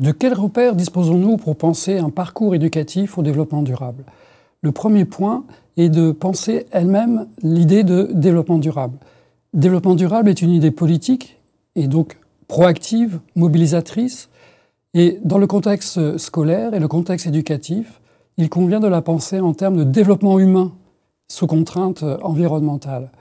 De quels repères disposons-nous pour penser un parcours éducatif au développement durable Le premier point est de penser elle-même l'idée de développement durable. Développement durable est une idée politique et donc proactive, mobilisatrice. Et dans le contexte scolaire et le contexte éducatif, il convient de la penser en termes de développement humain sous contrainte environnementale.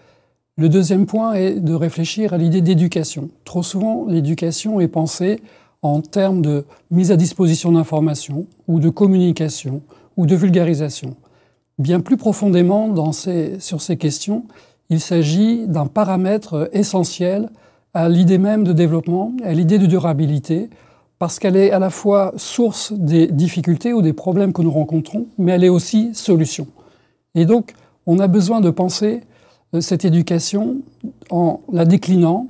Le deuxième point est de réfléchir à l'idée d'éducation. Trop souvent, l'éducation est pensée en termes de mise à disposition d'informations ou de communication ou de vulgarisation. Bien plus profondément dans ces, sur ces questions, il s'agit d'un paramètre essentiel à l'idée même de développement, à l'idée de durabilité, parce qu'elle est à la fois source des difficultés ou des problèmes que nous rencontrons, mais elle est aussi solution. Et donc, on a besoin de penser euh, cette éducation en la déclinant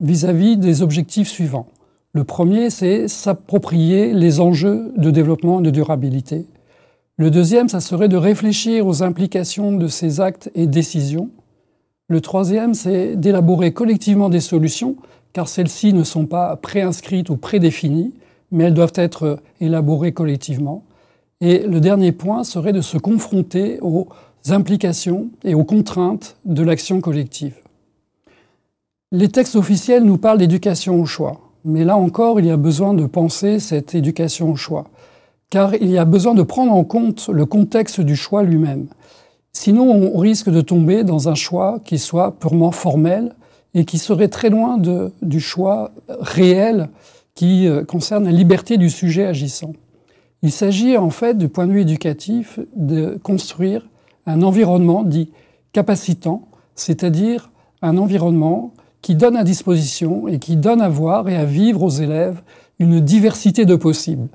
vis à -vis des objectifs suivants. Le premier, c'est s'approprier les enjeux de développement et de durabilité. Le deuxième, ça serait de réfléchir aux implications de ces actes et décisions. Le troisième, c'est d'élaborer collectivement des solutions, car celles-ci ne sont pas préinscrites ou prédéfinies, mais elles doivent être élaborées collectivement. Et le dernier point serait de se confronter aux implications et aux contraintes de l'action collective. Les textes officiels nous parlent d'éducation au choix. Mais là encore, il y a besoin de penser cette éducation au choix, car il y a besoin de prendre en compte le contexte du choix lui-même. Sinon, on risque de tomber dans un choix qui soit purement formel et qui serait très loin du choix réel qui euh, concerne la liberté du sujet agissant. Il s'agit en fait, du point de vue éducatif, de construire un environnement dit capacitant, c'est-à-dire un environnement qui donne à disposition et qui donne à voir et à vivre aux élèves une diversité de possibles.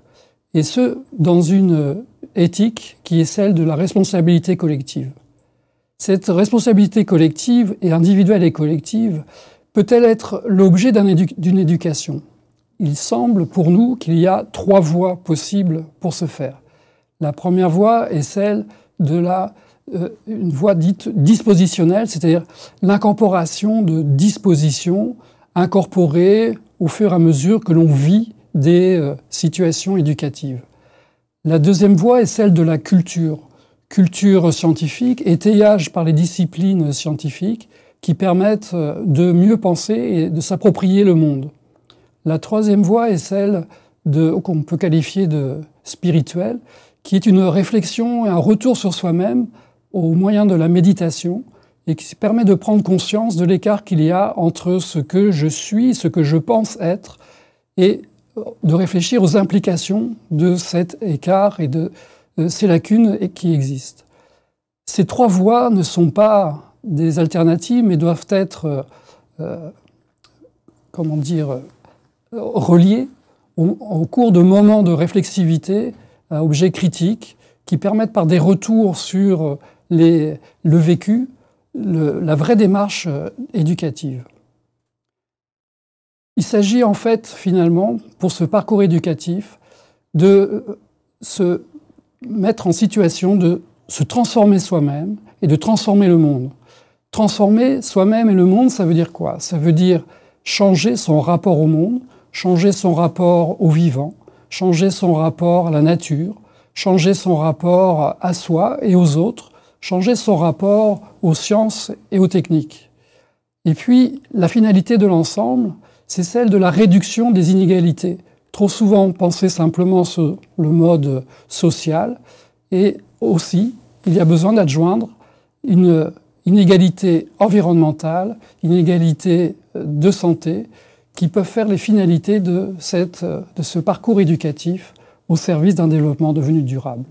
Et ce, dans une éthique qui est celle de la responsabilité collective. Cette responsabilité collective et individuelle et collective peut-elle être l'objet d'une éducation Il semble pour nous qu'il y a trois voies possibles pour ce faire. La première voie est celle de la, euh, une voie dite dispositionnelle, c'est-à-dire l'incorporation de dispositions incorporées au fur et à mesure que l'on vit des euh, situations éducatives. La deuxième voie est celle de la culture, culture scientifique, étayage par les disciplines scientifiques qui permettent euh, de mieux penser et de s'approprier le monde. La troisième voie est celle qu'on peut qualifier de spirituelle, qui est une réflexion et un retour sur soi-même au moyen de la méditation et qui permet de prendre conscience de l'écart qu'il y a entre ce que je suis, ce que je pense être, et euh, de réfléchir aux implications de cet écart et de, euh, ces lacunes qui existent. Ces trois voies ne sont pas des alternatives, mais doivent être, euh, comment dire, reliées au cours de moments de réflexivité euh, objets critiques qui permettent par des retours sur euh, le vécu, la vraie démarche euh, éducative. Il s'agit en fait finalement, pour ce parcours éducatif, de se mettre en situation de se transformer soi-même et de transformer le monde. Transformer soi-même et le monde, ça veut dire quoi Ça veut dire changer son rapport au monde, changer son rapport au vivant, changer son rapport à la nature, changer son rapport à soi et aux autres, changer son rapport aux sciences et aux techniques. Et puis, la finalité de l'ensemble, c'est celle de la réduction des inégalités. Trop souvent pensée simplement sur le mode social, et aussi, il y a besoin d'adjoindre une inégalité environnementale, inégalité de santé, qui peuvent faire les finalités de, euh, de ce parcours éducatif au service d'un développement devenu durable.